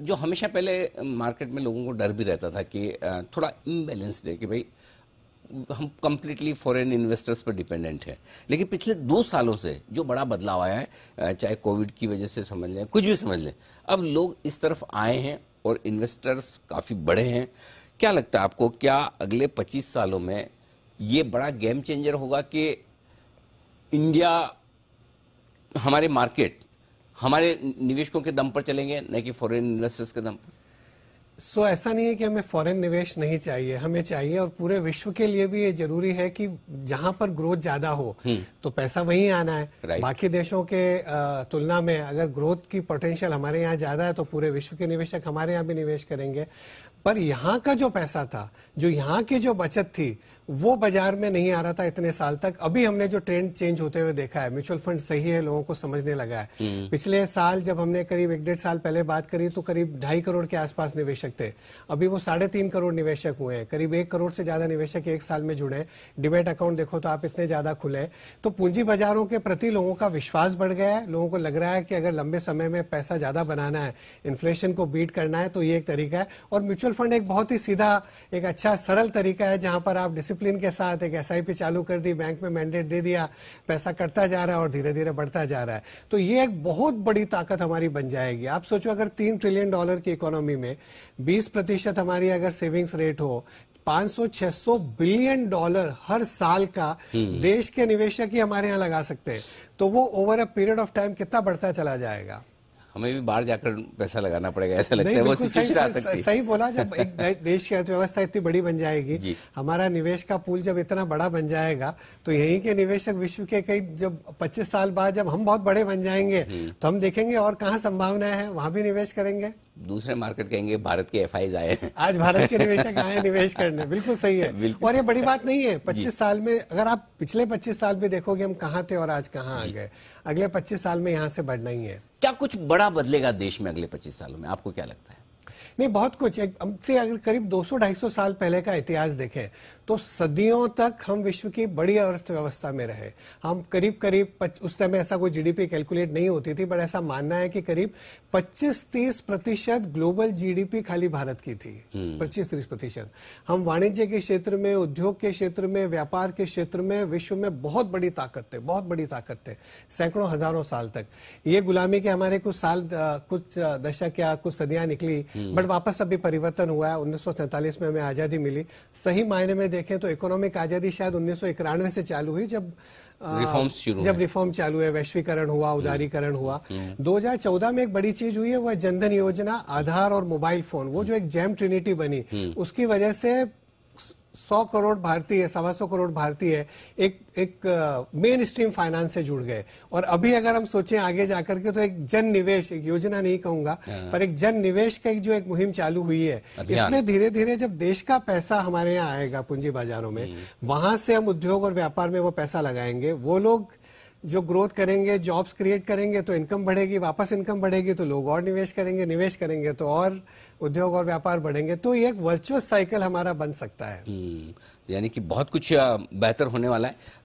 जो हमेशा पहले मार्केट में लोगों को डर भी रहता था कि थोड़ा इम्बेलेंसड है कि भाई हम कंप्लीटली फॉरेन इन्वेस्टर्स पर डिपेंडेंट हैं लेकिन पिछले दो सालों से जो बड़ा बदलाव आया है चाहे कोविड की वजह से समझ लें कुछ भी समझ लें अब लोग इस तरफ आए हैं और इन्वेस्टर्स काफ़ी बड़े हैं क्या लगता है आपको क्या अगले 25 सालों में ये बड़ा गेम चेंजर होगा कि इंडिया हमारे मार्केट हमारे निवेशकों के दम पर चलेंगे न कि फॉरेन इन्वेस्टर्स के दम पर सो so, ऐसा नहीं है कि हमें फॉरेन निवेश नहीं चाहिए हमें चाहिए और पूरे विश्व के लिए भी ये जरूरी है कि जहां पर ग्रोथ ज्यादा हो हम्म। तो पैसा वहीं आना है right. बाकी देशों के तुलना में अगर ग्रोथ की पोटेंशियल हमारे यहाँ ज्यादा है तो पूरे विश्व के निवेशक हमारे यहाँ भी निवेश करेंगे पर यहाँ का जो पैसा था जो यहाँ की जो बचत थी वो बाजार में नहीं आ रहा था इतने साल तक अभी हमने जो ट्रेंड चेंज होते हुए देखा है म्यूचुअल फंड सही है लोगों को समझने लगा है हम्म। पिछले साल जब हमने करीब एक डेढ़ साल पहले बात करी तो करीब ढाई करोड़ के आसपास निवेशक थे अभी वो साढ़े तीन करोड़ निवेशक हुए हैं करीब एक करोड़ से ज्यादा निवेशक एक साल में जुड़े डिबेट अकाउंट देखो तो आप इतने ज्यादा खुले तो पूंजी बाजारों के प्रति लोगों का विश्वास बढ़ गया है लोगों को लग रहा है कि अगर लंबे समय में पैसा ज्यादा बनाना है इन्फ्लेशन को बीट करना है तो ये एक तरीका है और म्यूचुअल फंड एक बहुत ही सीधा एक अच्छा सरल तरीका है जहां पर आप डिसिप्लिन डिसिप्लिन के साथ एक एस आई पी चालू कर दी बैंक में मैंडेट दे दिया पैसा कटता जा रहा है और धीरे धीरे बढ़ता जा रहा है तो ये एक बहुत बड़ी ताकत हमारी बन जाएगी आप सोचो अगर तीन ट्रिलियन डॉलर की इकोनॉमी में बीस प्रतिशत हमारी अगर सेविंग्स रेट हो 500-600 बिलियन डॉलर हर साल का हम्म। देश के निवेशक ही हमारे यहाँ लगा सकते हैं तो वो over a period of time कितना बढ़ता चला जाएगा हमें भी बाहर जाकर पैसा लगाना पड़ेगा ऐसा लगता है वो सही, आ सकती है सही बोला जब एक देश की अर्थव्यवस्था इतनी बड़ी बन जाएगी हमारा निवेश का पूल जब इतना बड़ा बन जाएगा तो यहीं के निवेशक विश्व के कई जब 25 साल बाद जब हम बहुत बड़े बन जाएंगे तो हम देखेंगे और कहाँ संभावनाएं हैं वहां भी निवेश करेंगे दूसरे मार्केट कहेंगे भारत के एफ आए हैं आज भारत के निवेशक आए निवेश करने बिल्कुल सही है बिल्कुल और ये बड़ी बात नहीं है पच्चीस साल में अगर आप पिछले पच्चीस साल में देखोगे हम कहाँ थे और आज कहाँ आ गए अगले पच्चीस साल में यहाँ से बढ़ना ही है क्या कुछ बड़ा बदलेगा देश में अगले पच्चीस सालों में आपको क्या लगता है नहीं बहुत कुछ हमसे अगर करीब 200-250 साल पहले का इतिहास देखें तो सदियों तक हम विश्व की बड़ी अर्थव्यवस्था में रहे हम करीब करीब उस समय ऐसा कोई जीडीपी कैलकुलेट नहीं होती थी बट ऐसा मानना है कि करीब 25-30 प्रतिशत ग्लोबल जीडीपी खाली भारत की थी 25-30 हम्म। प्रतिशत हम वाणिज्य के क्षेत्र में उद्योग के क्षेत्र में व्यापार के क्षेत्र में विश्व में बहुत बड़ी ताकत थे बहुत बड़ी ताकत थे सैकड़ों हजारों साल तक ये गुलामी के हमारे कुछ साल कुछ दशक या कुछ सदियां निकली बट हम्म। वापस अभी परिवर्तन हुआ है उन्नीस में हमें आजादी मिली सही मायने में देखें तो इकोनॉमिक आजादी शायद उन्नीस से चालू हुई जब शुरू जब रिफॉर्म चालू है वैश्वीकरण हुआ हम्म। उदारीकरण हुआ 2014 हम्म। में एक बड़ी चीज हुई है वह जनधन योजना आधार और मोबाइल फोन वो हम्म। जो एक जैम ट्रिनिटी बनी उसकी वजह से सौ करोड़ भारतीय सवा सौ करोड़ भारतीय एक एक मेन स्ट्रीम फाइनेंस से जुड़ गए और अभी अगर हम सोचें आगे जाकर के तो एक जन निवेश एक योजना नहीं कहूंगा हाँ। पर एक जन निवेश का एक जो एक मुहिम चालू हुई है इसमें धीरे धीरे जब देश का पैसा हमारे यहाँ आएगा पूंजी बाजारों में हम्म। वहां से हम उद्योग और व्यापार में वो पैसा लगाएंगे वो लोग जो ग्रोथ करेंगे जॉब्स क्रिएट करेंगे तो इनकम बढ़ेगी वापस इनकम बढ़ेगी तो लोग और निवेश करेंगे निवेश करेंगे तो और उद्योग और व्यापार बढ़ेंगे तो ये एक वर्चुअल साइकिल हमारा बन सकता है हम्म, यानी कि बहुत कुछ बेहतर होने वाला है